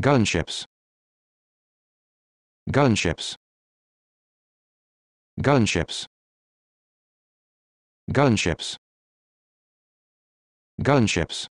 gunships gunships gunships gunships gunships